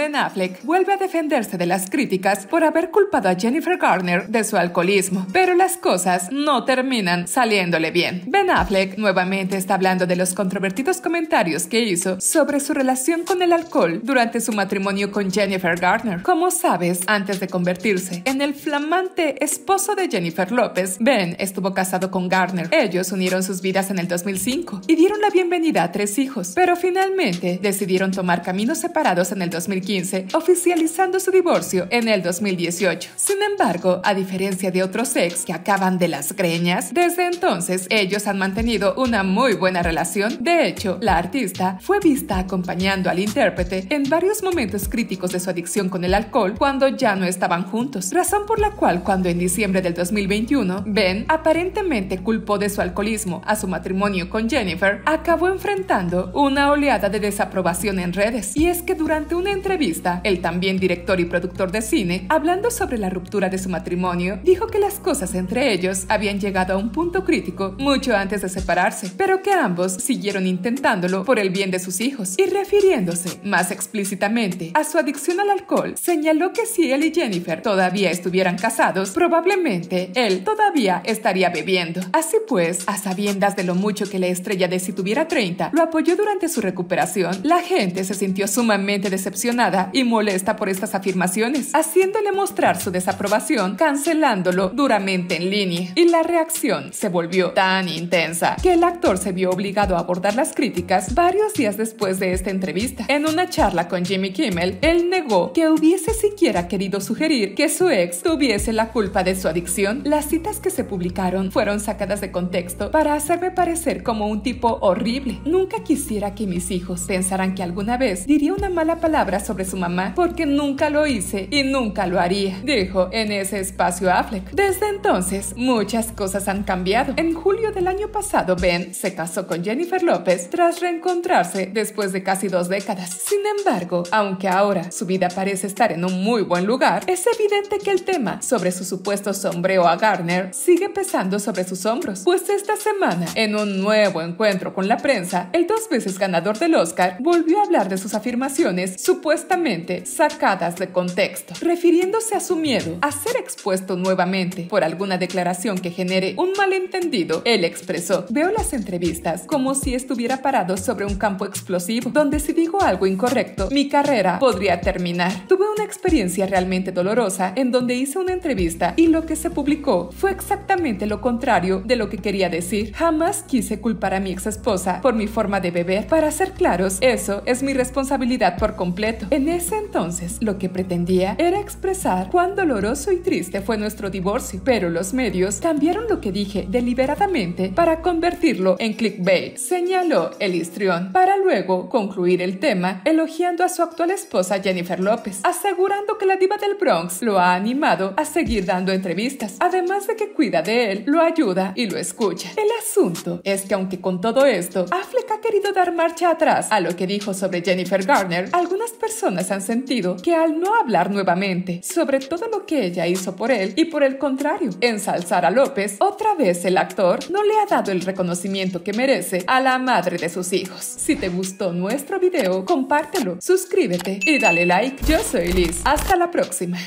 Ben Affleck vuelve a defenderse de las críticas por haber culpado a Jennifer Garner de su alcoholismo, pero las cosas no terminan saliéndole bien. Ben Affleck nuevamente está hablando de los controvertidos comentarios que hizo sobre su relación con el alcohol durante su matrimonio con Jennifer Garner. Como sabes, antes de convertirse en el flamante esposo de Jennifer López, Ben estuvo casado con Garner. Ellos unieron sus vidas en el 2005 y dieron la bienvenida a tres hijos, pero finalmente decidieron tomar caminos separados en el 2015 oficializando su divorcio en el 2018. Sin embargo, a diferencia de otros ex que acaban de las greñas, desde entonces ellos han mantenido una muy buena relación. De hecho, la artista fue vista acompañando al intérprete en varios momentos críticos de su adicción con el alcohol cuando ya no estaban juntos, razón por la cual cuando en diciembre del 2021, Ben aparentemente culpó de su alcoholismo a su matrimonio con Jennifer, acabó enfrentando una oleada de desaprobación en redes. Y es que durante una entrevista vista, el también director y productor de cine, hablando sobre la ruptura de su matrimonio, dijo que las cosas entre ellos habían llegado a un punto crítico mucho antes de separarse, pero que ambos siguieron intentándolo por el bien de sus hijos. Y refiriéndose más explícitamente a su adicción al alcohol, señaló que si él y Jennifer todavía estuvieran casados, probablemente él todavía estaría bebiendo. Así pues, a sabiendas de lo mucho que la estrella de si tuviera 30 lo apoyó durante su recuperación, la gente se sintió sumamente decepcionada y molesta por estas afirmaciones, haciéndole mostrar su desaprobación, cancelándolo duramente en línea. Y la reacción se volvió tan intensa que el actor se vio obligado a abordar las críticas varios días después de esta entrevista. En una charla con Jimmy Kimmel, él negó que hubiese siquiera querido sugerir que su ex tuviese la culpa de su adicción. Las citas que se publicaron fueron sacadas de contexto para hacerme parecer como un tipo horrible. Nunca quisiera que mis hijos pensaran que alguna vez diría una mala palabra sobre su mamá porque nunca lo hice y nunca lo haría, dijo en ese espacio Affleck. Desde entonces, muchas cosas han cambiado. En julio del año pasado, Ben se casó con Jennifer López tras reencontrarse después de casi dos décadas. Sin embargo, aunque ahora su vida parece estar en un muy buen lugar, es evidente que el tema sobre su supuesto sombreo a Garner sigue pesando sobre sus hombros, pues esta semana, en un nuevo encuentro con la prensa, el dos veces ganador del Oscar volvió a hablar de sus afirmaciones supuestas supuestamente sacadas de contexto, refiriéndose a su miedo a ser expuesto nuevamente por alguna declaración que genere un malentendido. Él expresó, veo las entrevistas como si estuviera parado sobre un campo explosivo, donde si digo algo incorrecto, mi carrera podría terminar. Tuve una experiencia realmente dolorosa en donde hice una entrevista y lo que se publicó fue exactamente lo contrario de lo que quería decir. Jamás quise culpar a mi ex esposa por mi forma de beber. Para ser claros, eso es mi responsabilidad por completo. En ese entonces, lo que pretendía era expresar cuán doloroso y triste fue nuestro divorcio, pero los medios cambiaron lo que dije deliberadamente para convertirlo en clickbait, señaló el histrión, para luego concluir el tema elogiando a su actual esposa Jennifer López, asegurando que la diva del Bronx lo ha animado a seguir dando entrevistas, además de que cuida de él, lo ayuda y lo escucha. El asunto es que aunque con todo esto, Affleck ha querido dar marcha atrás a lo que dijo sobre Jennifer Garner, algunas personas personas han sentido que al no hablar nuevamente sobre todo lo que ella hizo por él y por el contrario, ensalzar a López, otra vez el actor no le ha dado el reconocimiento que merece a la madre de sus hijos. Si te gustó nuestro video, compártelo, suscríbete y dale like. Yo soy Liz. Hasta la próxima.